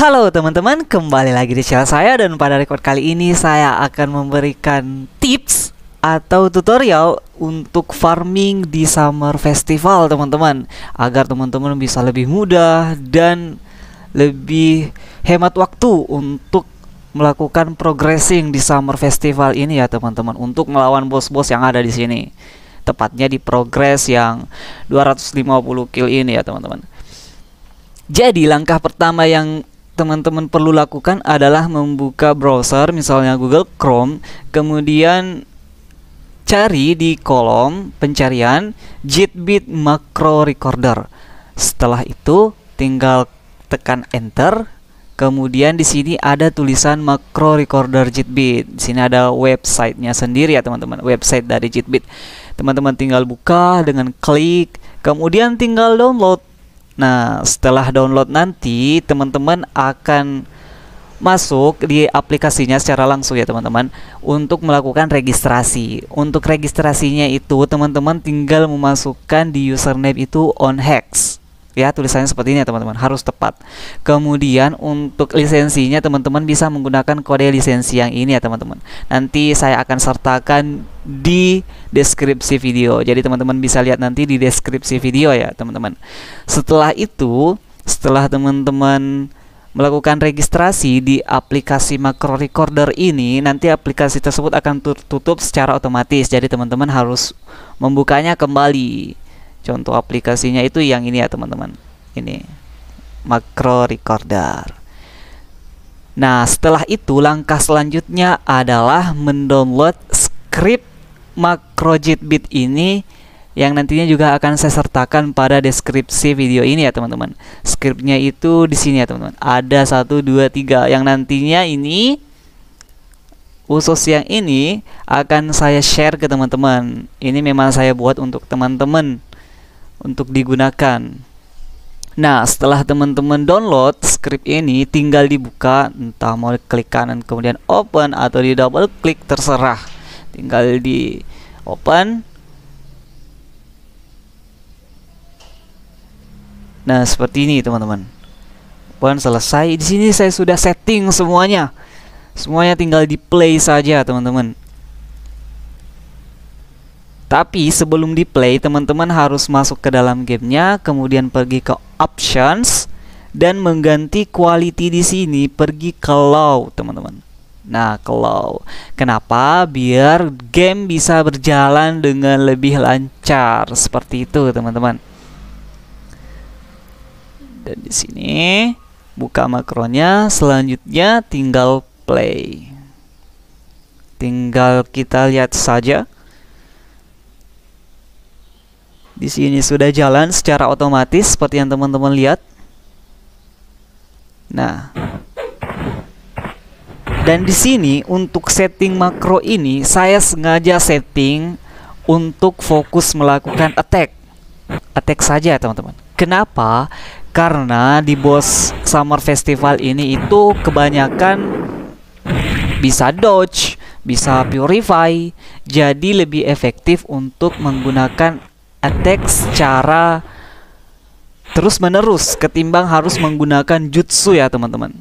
Halo teman-teman, kembali lagi di channel saya dan pada record kali ini saya akan memberikan tips atau tutorial untuk farming di Summer Festival teman-teman agar teman-teman bisa lebih mudah dan lebih hemat waktu untuk melakukan progressing di Summer Festival ini ya teman-teman untuk melawan bos-bos yang ada di sini tepatnya di progress yang 250 kill ini ya teman-teman jadi langkah pertama yang teman-teman perlu lakukan adalah membuka browser misalnya Google Chrome, kemudian cari di kolom pencarian Jitbit Macro Recorder. Setelah itu tinggal tekan enter Kemudian di sini ada tulisan macro recorder Jitbit. Di sini ada websitenya sendiri ya teman-teman, website dari Jitbit. Teman-teman tinggal buka dengan klik, kemudian tinggal download. Nah, setelah download nanti teman-teman akan masuk di aplikasinya secara langsung ya teman-teman untuk melakukan registrasi. Untuk registrasinya itu teman-teman tinggal memasukkan di username itu onhex ya tulisannya seperti ini ya teman-teman harus tepat kemudian untuk lisensinya teman-teman bisa menggunakan kode lisensi yang ini ya teman-teman nanti saya akan sertakan di deskripsi video jadi teman-teman bisa lihat nanti di deskripsi video ya teman-teman setelah itu setelah teman-teman melakukan registrasi di aplikasi macro recorder ini nanti aplikasi tersebut akan tutup secara otomatis jadi teman-teman harus membukanya kembali contoh aplikasinya itu yang ini ya teman-teman ini macro recorder nah setelah itu langkah selanjutnya adalah mendownload script macro jitbit ini yang nantinya juga akan saya sertakan pada deskripsi video ini ya teman-teman. Skripnya itu di sini ya teman-teman. Ada satu dua tiga yang nantinya ini khusus yang ini akan saya share ke teman-teman. Ini memang saya buat untuk teman-teman untuk digunakan. Nah, setelah teman-teman download script ini, tinggal dibuka, entah mau klik kanan kemudian open atau di double klik terserah. Tinggal di open. Nah, seperti ini teman-teman. Open selesai. Di sini saya sudah setting semuanya. Semuanya tinggal di play saja, teman-teman. Tapi sebelum di play, teman-teman harus masuk ke dalam gamenya, kemudian pergi ke options dan mengganti quality di sini pergi ke low, teman-teman. Nah, ke low. Kenapa? Biar game bisa berjalan dengan lebih lancar seperti itu, teman-teman. Dan di sini buka makronya, selanjutnya tinggal play. Tinggal kita lihat saja di sini sudah jalan secara otomatis seperti yang teman-teman lihat. Nah, dan di sini untuk setting makro ini saya sengaja setting untuk fokus melakukan attack. Attack saja, teman-teman. Kenapa? Karena di Boss Summer Festival ini itu kebanyakan bisa dodge, bisa purify, jadi lebih efektif untuk menggunakan attack secara terus menerus ketimbang harus menggunakan jutsu ya teman-teman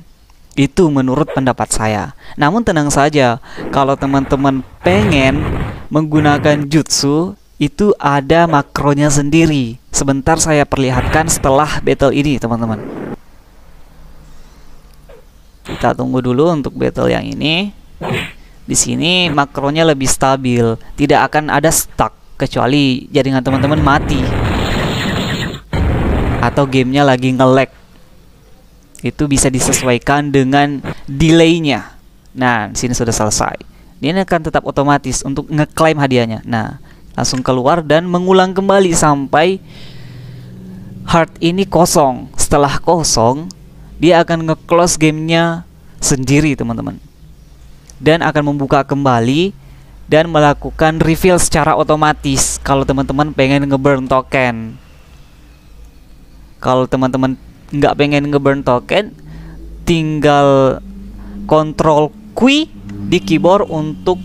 itu menurut pendapat saya namun tenang saja kalau teman-teman pengen menggunakan jutsu itu ada makronya sendiri sebentar saya perlihatkan setelah battle ini teman-teman kita tunggu dulu untuk battle yang ini di sini makronya lebih stabil tidak akan ada stuck kecuali jaringan teman-teman mati atau gamenya lagi ngelek itu bisa disesuaikan dengan delaynya nah sini sudah selesai ini akan tetap otomatis untuk ngeklaim hadiahnya nah langsung keluar dan mengulang kembali sampai heart ini kosong setelah kosong dia akan ngeclose gamenya sendiri teman-teman dan akan membuka kembali dan melakukan refill secara otomatis kalau teman-teman pengen ngeburn token. Kalau teman-teman nggak pengen ngeburn token, tinggal kontrol Q di keyboard untuk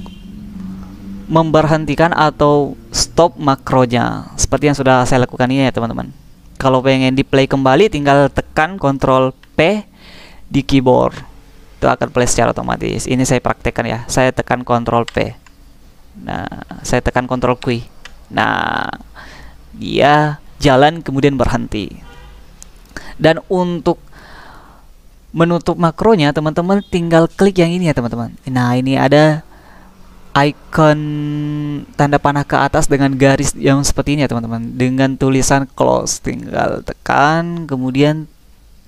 memberhentikan atau stop makronya seperti yang sudah saya lakukan ini ya teman-teman kalau pengen di play kembali tinggal tekan kontrol P di keyboard itu akan play secara otomatis ini saya praktekkan ya saya tekan kontrol P Nah, saya tekan Ctrl Q. Nah, dia jalan kemudian berhenti. Dan untuk menutup makronya, teman-teman tinggal klik yang ini ya, teman-teman. Nah, ini ada icon tanda panah ke atas dengan garis yang seperti ini ya, teman-teman. Dengan tulisan close, tinggal tekan kemudian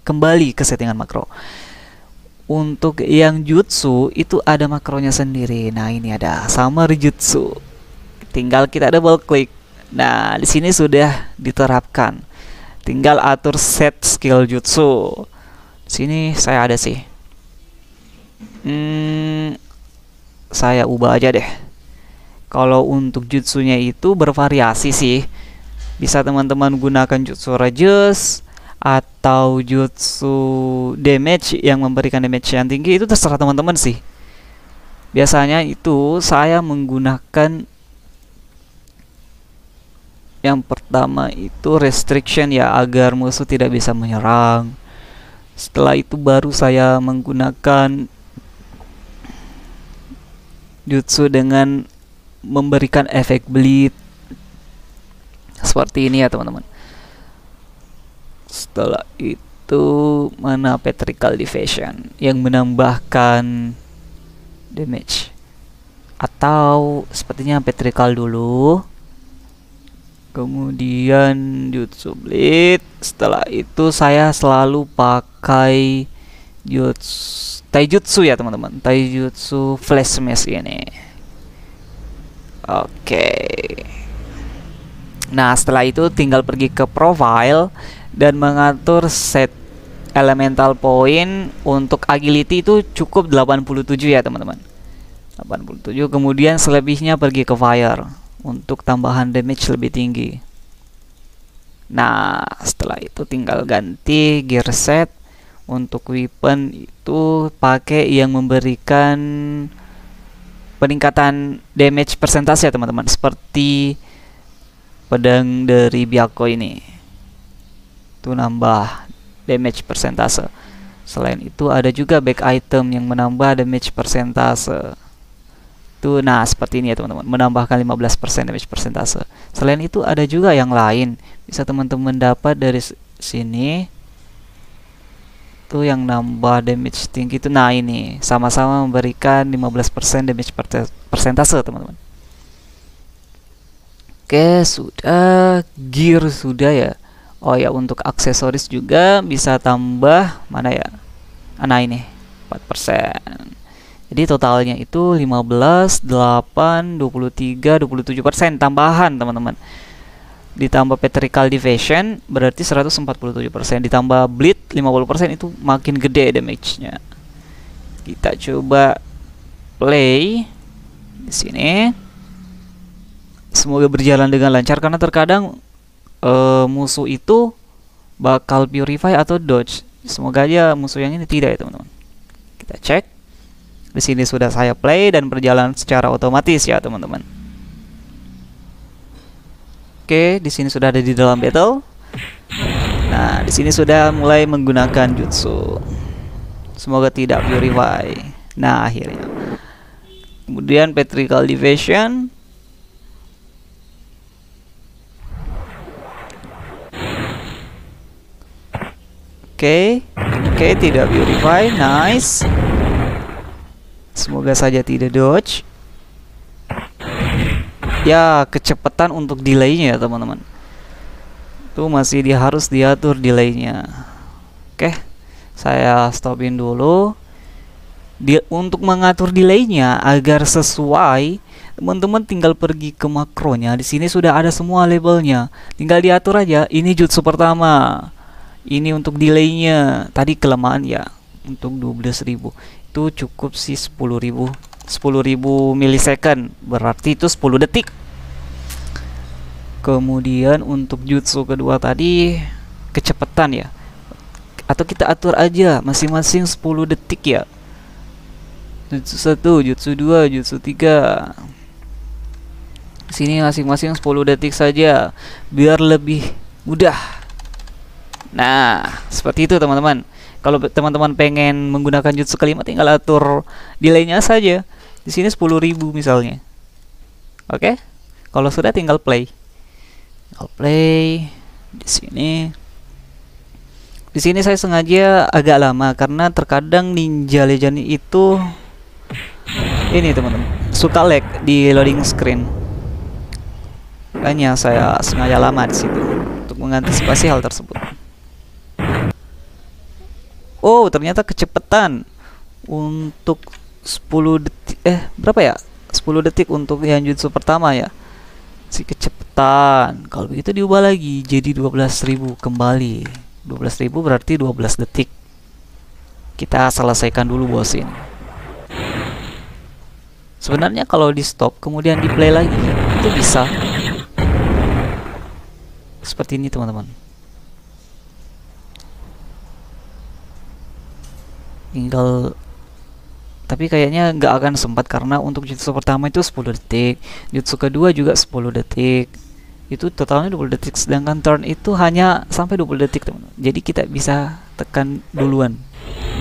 kembali ke settingan makro untuk yang jutsu itu ada makronya sendiri. Nah, ini ada summer jutsu. Tinggal kita double klik. Nah, di sini sudah diterapkan. Tinggal atur set skill jutsu. Di sini saya ada sih. Hmm, saya ubah aja deh. Kalau untuk jutsunya itu bervariasi sih. Bisa teman-teman gunakan jutsu rajus, atau jutsu damage yang memberikan damage yang tinggi itu terserah teman-teman sih biasanya itu saya menggunakan yang pertama itu restriction ya agar musuh tidak bisa menyerang setelah itu baru saya menggunakan jutsu dengan memberikan efek bleed seperti ini ya teman-teman setelah itu mana Petrical Division yang menambahkan damage atau sepertinya Petrical dulu kemudian Jutsu Blade setelah itu saya selalu pakai Jutsu Taijutsu ya teman-teman Taijutsu Flash Smash ini oke okay. Nah setelah itu tinggal pergi ke profile dan mengatur set elemental point untuk agility itu cukup 87 ya teman-teman 87 kemudian selebihnya pergi ke fire untuk tambahan damage lebih tinggi nah setelah itu tinggal ganti gear set untuk weapon itu pakai yang memberikan peningkatan damage persentase ya teman-teman seperti pedang dari Biako ini itu nambah damage persentase selain itu ada juga back item yang menambah damage persentase itu nah seperti ini ya teman-teman menambahkan 15% damage persentase selain itu ada juga yang lain bisa teman-teman dapat dari sini itu yang nambah damage tinggi itu nah ini sama-sama memberikan 15% damage persentase teman-teman oke sudah gear sudah ya oh ya untuk aksesoris juga bisa tambah mana ya nah ini 4% jadi totalnya itu 15 8 23 27% tambahan teman-teman ditambah petrikal division berarti 147% ditambah bleed 50% itu makin gede damage-nya. Kita coba play di sini. Semoga berjalan dengan lancar karena terkadang uh, musuh itu bakal purify atau dodge. Semoga aja musuh yang ini tidak ya teman-teman. Kita cek. Di sini sudah saya play dan berjalan secara otomatis ya teman-teman. Oke, di sini sudah ada di dalam battle. Nah, di sini sudah mulai menggunakan jutsu. Semoga tidak purify. Nah, akhirnya. Kemudian Petrical Division Oke, okay. oke okay, tidak purify, nice. Semoga saja tidak dodge. Ya, kecepatan untuk delaynya ya teman-teman. Itu masih di, harus diatur delaynya. Oke, okay. saya stopin dulu. Di, untuk mengatur delaynya agar sesuai, teman-teman tinggal pergi ke makronya. Di sini sudah ada semua labelnya. Tinggal diatur aja. Ini jutsu pertama ini untuk delaynya tadi kelemahan ya untuk 12.000 itu cukup sih 10.000 10.000 milisecond berarti itu 10 detik kemudian untuk jutsu kedua tadi kecepatan ya atau kita atur aja masing-masing 10 detik ya jutsu 1, jutsu 2, jutsu 3 sini masing-masing 10 detik saja biar lebih mudah Nah, seperti itu teman-teman. Kalau teman-teman pengen menggunakan jutsu kelima tinggal atur delaynya saja. Di sini 10.000 misalnya. Oke? Okay? Kalau sudah tinggal play. Tinggal play di sini. Di sini saya sengaja agak lama karena terkadang Ninja Legend itu ini teman-teman suka lag di loading screen. Makanya saya sengaja lama di situ untuk mengantisipasi hal tersebut oh ternyata kecepatan untuk 10 detik eh berapa ya 10 detik untuk yang jutsu pertama ya si kecepatan kalau begitu diubah lagi jadi 12.000 kembali 12.000 berarti 12 detik kita selesaikan dulu bos ini sebenarnya kalau di stop kemudian di play lagi itu bisa seperti ini teman-teman tinggal tapi kayaknya nggak akan sempat karena untuk jutsu pertama itu 10 detik jutsu kedua juga 10 detik itu totalnya 20 detik sedangkan turn itu hanya sampai 20 detik teman -teman. jadi kita bisa tekan duluan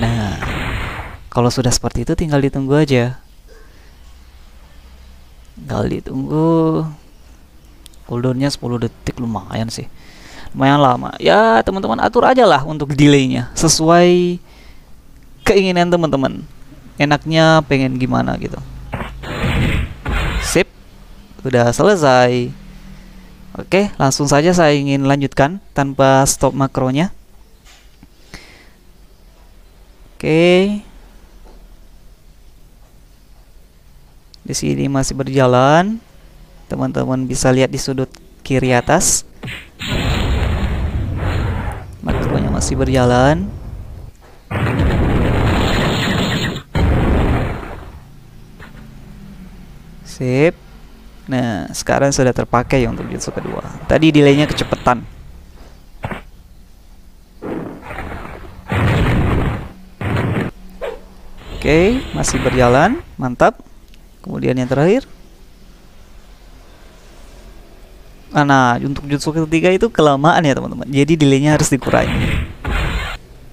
nah kalau sudah seperti itu tinggal ditunggu aja tinggal ditunggu cooldownnya 10 detik lumayan sih lumayan lama ya teman-teman atur aja lah untuk delaynya sesuai keinginan teman-teman enaknya pengen gimana gitu sip udah selesai oke langsung saja saya ingin lanjutkan tanpa stop makronya oke di sini masih berjalan teman-teman bisa lihat di sudut kiri atas makronya masih berjalan Sip. Nah, sekarang sudah terpakai untuk jutsu kedua. Tadi delaynya kecepatan. Oke, okay, masih berjalan, mantap. Kemudian yang terakhir. Ah, nah, untuk jutsu ketiga itu kelamaan ya teman-teman. Jadi delaynya harus dikurangi.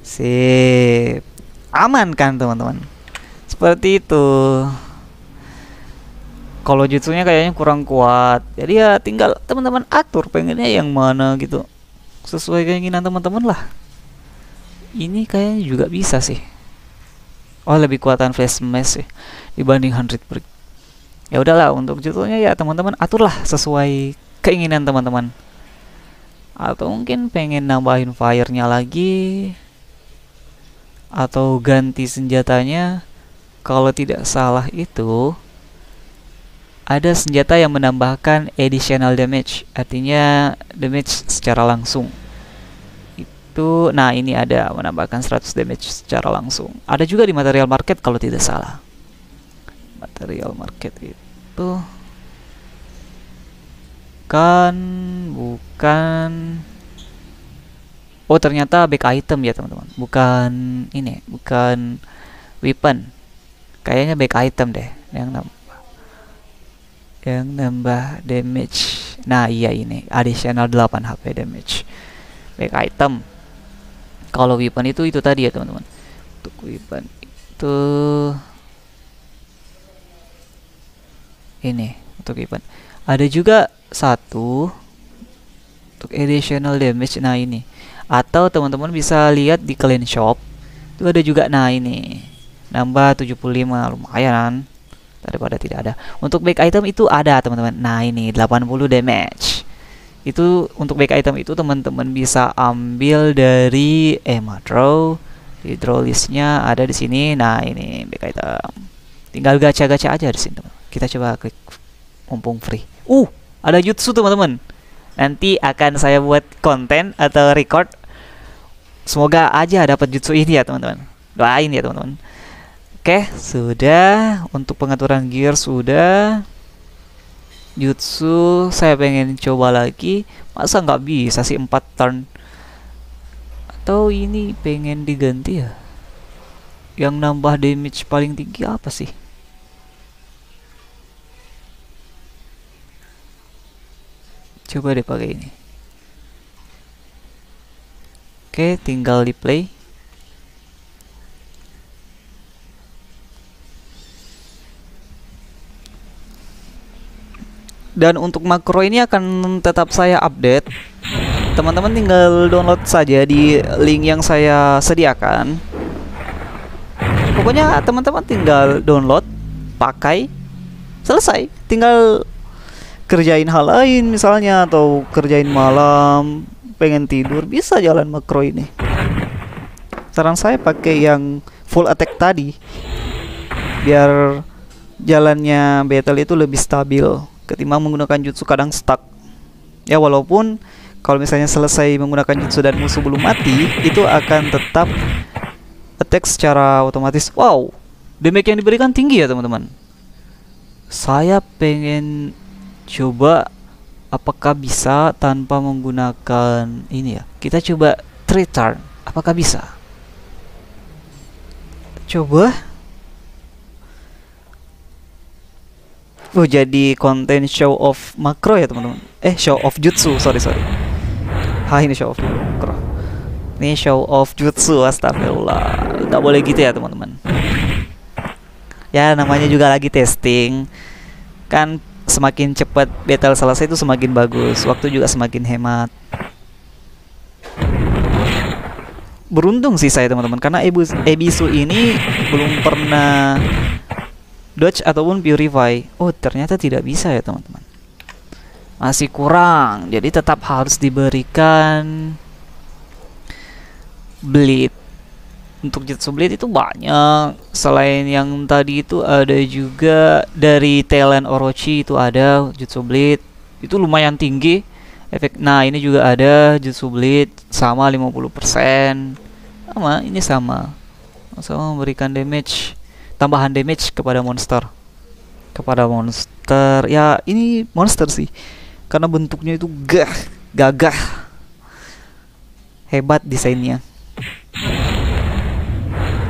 Sip, aman kan teman-teman? Seperti itu kalau jutsunya kayaknya kurang kuat jadi ya tinggal teman-teman atur pengennya yang mana gitu sesuai keinginan teman-teman lah ini kayaknya juga bisa sih oh lebih kuatan flash smash sih dibanding hundred brick ya udahlah untuk jutsunya ya teman-teman aturlah sesuai keinginan teman-teman atau mungkin pengen nambahin fire-nya lagi atau ganti senjatanya kalau tidak salah itu ada senjata yang menambahkan additional damage, artinya damage secara langsung. Itu, nah ini ada menambahkan 100 damage secara langsung. Ada juga di material market kalau tidak salah. Material market itu kan bukan Oh ternyata back item ya teman-teman. Bukan ini, bukan weapon. Kayaknya back item deh yang yang nambah damage nah iya ini additional 8 HP damage back item kalau weapon itu itu tadi ya teman-teman untuk weapon itu ini untuk weapon ada juga satu untuk additional damage nah ini atau teman-teman bisa lihat di clan shop itu ada juga nah ini nambah 75 lumayan kan? daripada tidak ada. Untuk back item itu ada, teman-teman. Nah, ini 80 damage. Itu untuk back item itu teman-teman bisa ambil dari Emma eh, Draw. Di draw listnya ada di sini. Nah, ini back item. Tinggal gacha-gacha aja di sini, teman. Kita coba klik mumpung free. Uh, ada jutsu, teman-teman. Nanti akan saya buat konten atau record. Semoga aja dapat jutsu ini ya, teman-teman. Doain ya, teman-teman. Oke, sudah. Untuk pengaturan gear sudah. Jutsu saya pengen coba lagi. Masa nggak bisa sih 4 turn? Atau ini pengen diganti ya? Yang nambah damage paling tinggi apa sih? Coba deh pakai ini. Oke, tinggal di play. dan untuk makro ini akan tetap saya update teman-teman tinggal download saja di link yang saya sediakan pokoknya teman-teman tinggal download pakai selesai tinggal kerjain hal lain misalnya atau kerjain malam pengen tidur bisa jalan makro ini Sekarang saya pakai yang full attack tadi biar jalannya battle itu lebih stabil ketimbang menggunakan jutsu kadang stuck. Ya walaupun kalau misalnya selesai menggunakan jutsu dan musuh belum mati, itu akan tetap attack secara otomatis. Wow, damage yang diberikan tinggi ya teman-teman. Saya pengen coba apakah bisa tanpa menggunakan ini ya. Kita coba three turn, apakah bisa? Coba Oh jadi konten show of makro ya teman-teman. Eh show of jutsu, sorry sorry. Hah ini show of makro. Ini show of jutsu, astagfirullah. Gak boleh gitu ya teman-teman. Ya namanya juga lagi testing. Kan semakin cepat battle selesai itu semakin bagus. Waktu juga semakin hemat. Beruntung sih saya teman-teman karena Ebisu ini belum pernah dodge ataupun purify oh ternyata tidak bisa ya teman-teman masih kurang jadi tetap harus diberikan bleed untuk Jutsu Blade itu banyak selain yang tadi itu ada juga dari Talent Orochi itu ada Jutsu Blade itu lumayan tinggi efek nah ini juga ada Jutsu Blade sama 50% sama ini sama sama memberikan damage tambahan damage kepada monster kepada monster ya ini monster sih karena bentuknya itu gah gagah hebat desainnya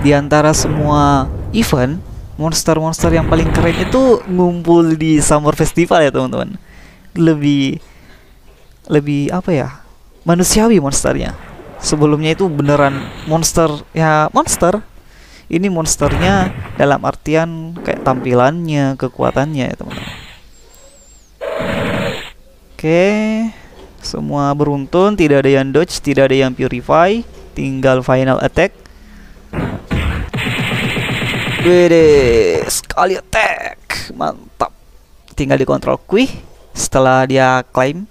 di antara semua event monster-monster yang paling keren itu ngumpul di summer festival ya teman-teman lebih lebih apa ya manusiawi monsternya sebelumnya itu beneran monster ya monster ini monsternya dalam artian kayak tampilannya kekuatannya ya teman-teman oke semua beruntun tidak ada yang dodge tidak ada yang purify tinggal final attack Wede, sekali attack mantap tinggal dikontrol kuih. setelah dia claim.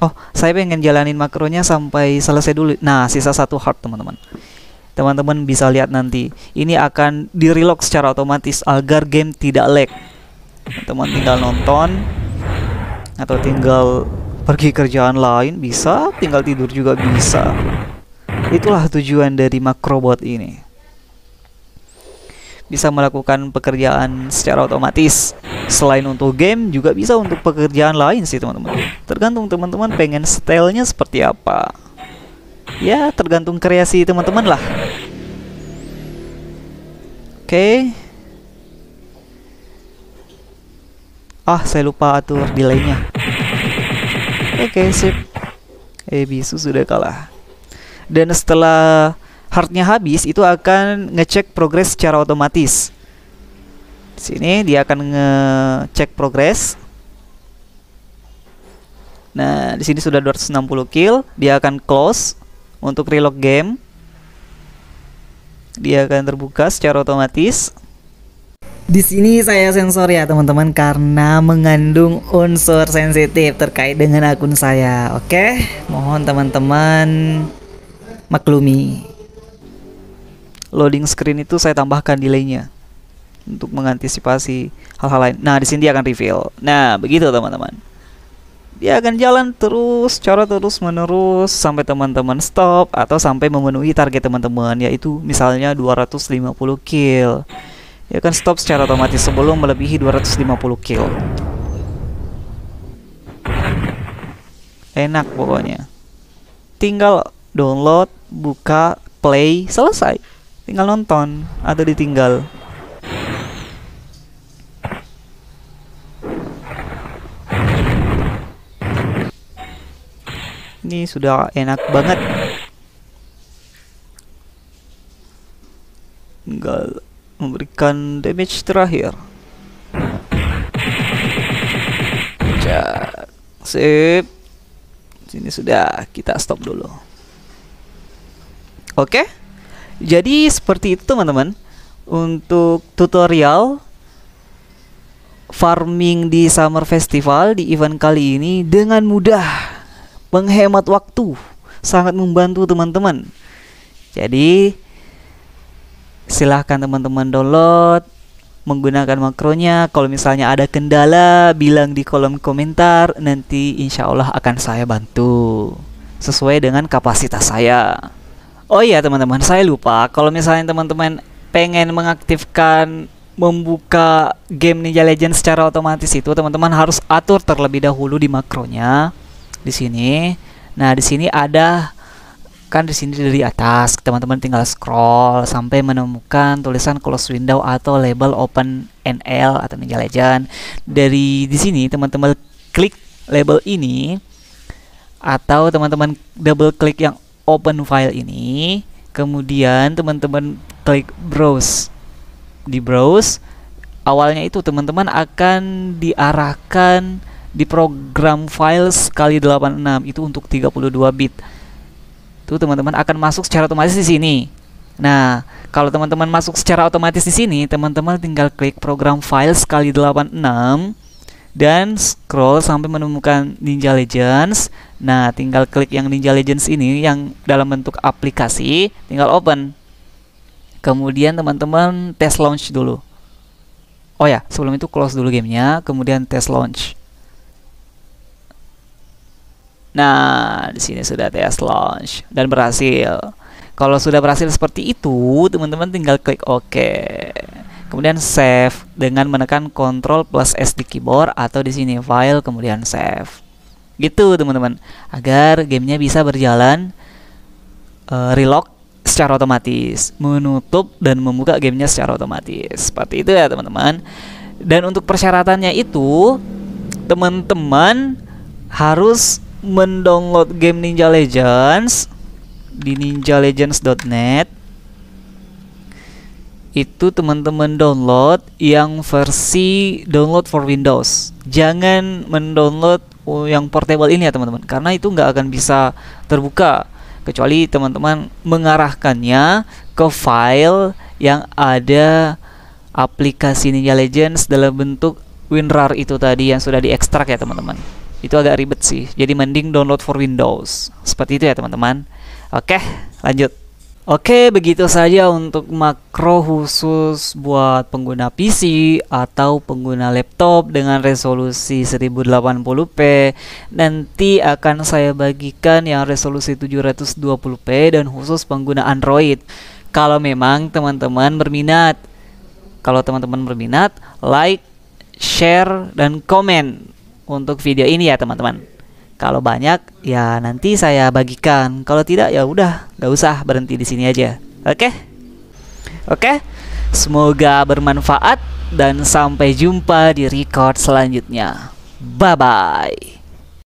Oh, saya pengen jalanin makronya sampai selesai dulu. Nah, sisa satu heart, teman-teman teman-teman bisa lihat nanti ini akan di relock secara otomatis agar game tidak lag teman teman tinggal nonton atau tinggal pergi kerjaan lain bisa tinggal tidur juga bisa itulah tujuan dari makrobot ini bisa melakukan pekerjaan secara otomatis selain untuk game juga bisa untuk pekerjaan lain sih teman-teman tergantung teman-teman pengen stylenya seperti apa ya tergantung kreasi teman-teman lah okay. ah saya lupa atur delaynya oke okay, sip Ebisu eh, sudah kalah dan setelah heart-nya habis itu akan ngecek progres secara otomatis sini dia akan ngecek progres nah di sini sudah 260 kill dia akan close untuk reload game dia akan terbuka secara otomatis. Di sini saya sensor ya teman-teman karena mengandung unsur sensitif terkait dengan akun saya. Oke, mohon teman-teman maklumi. Loading screen itu saya tambahkan delaynya untuk mengantisipasi hal-hal lain. Nah, di sini dia akan reveal. Nah, begitu teman-teman dia akan jalan terus cara terus menerus sampai teman-teman stop atau sampai memenuhi target teman-teman yaitu misalnya 250 kill dia akan stop secara otomatis sebelum melebihi 250 kill enak pokoknya tinggal download buka play selesai tinggal nonton atau ditinggal Ini sudah enak banget. Tinggal memberikan damage terakhir. Jak. Sip. Sini sudah kita stop dulu. Oke. Jadi seperti itu teman-teman untuk tutorial farming di Summer Festival di event kali ini dengan mudah menghemat waktu, sangat membantu teman-teman. Jadi silahkan teman-teman download menggunakan makronya. Kalau misalnya ada kendala, bilang di kolom komentar. Nanti insya Allah akan saya bantu sesuai dengan kapasitas saya. Oh iya teman-teman, saya lupa. Kalau misalnya teman-teman pengen mengaktifkan membuka game Ninja Legend secara otomatis itu teman-teman harus atur terlebih dahulu di makronya di sini. Nah, di sini ada kan di sini dari atas. Teman-teman tinggal scroll sampai menemukan tulisan close window atau label open NL atau Ninja Legend. Dari di sini teman-teman klik label ini atau teman-teman double klik yang open file ini. Kemudian teman-teman klik browse. Di browse awalnya itu teman-teman akan diarahkan di program files kali 86 itu untuk 32 bit. Tuh teman-teman akan masuk secara otomatis di sini. Nah, kalau teman-teman masuk secara otomatis di sini, teman-teman tinggal klik program files kali 86 dan scroll sampai menemukan Ninja Legends. Nah, tinggal klik yang Ninja Legends ini yang dalam bentuk aplikasi, tinggal open. Kemudian teman-teman tes launch dulu. Oh ya, sebelum itu close dulu gamenya, kemudian tes launch. Nah, di sini sudah test launch dan berhasil. Kalau sudah berhasil seperti itu, teman-teman tinggal klik OK. Kemudian save dengan menekan Ctrl plus S di keyboard atau di sini file kemudian save. Gitu teman-teman, agar gamenya bisa berjalan uh, relock secara otomatis, menutup dan membuka gamenya secara otomatis. Seperti itu ya teman-teman. Dan untuk persyaratannya itu, teman-teman harus mendownload game Ninja Legends di ninjalegends.net itu teman-teman download yang versi download for Windows. Jangan mendownload yang portable ini ya teman-teman, karena itu nggak akan bisa terbuka kecuali teman-teman mengarahkannya ke file yang ada aplikasi Ninja Legends dalam bentuk WinRAR itu tadi yang sudah diekstrak ya teman-teman itu agak ribet sih jadi mending download for Windows seperti itu ya teman-teman oke lanjut Oke, begitu saja untuk makro khusus buat pengguna PC atau pengguna laptop dengan resolusi 1080p. Nanti akan saya bagikan yang resolusi 720p dan khusus pengguna Android. Kalau memang teman-teman berminat. Kalau teman-teman berminat, like, share, dan komen untuk video ini ya teman-teman. Kalau banyak ya nanti saya bagikan. Kalau tidak ya udah, nggak usah berhenti di sini aja. Oke? Okay? Oke? Okay? Semoga bermanfaat dan sampai jumpa di record selanjutnya. Bye bye.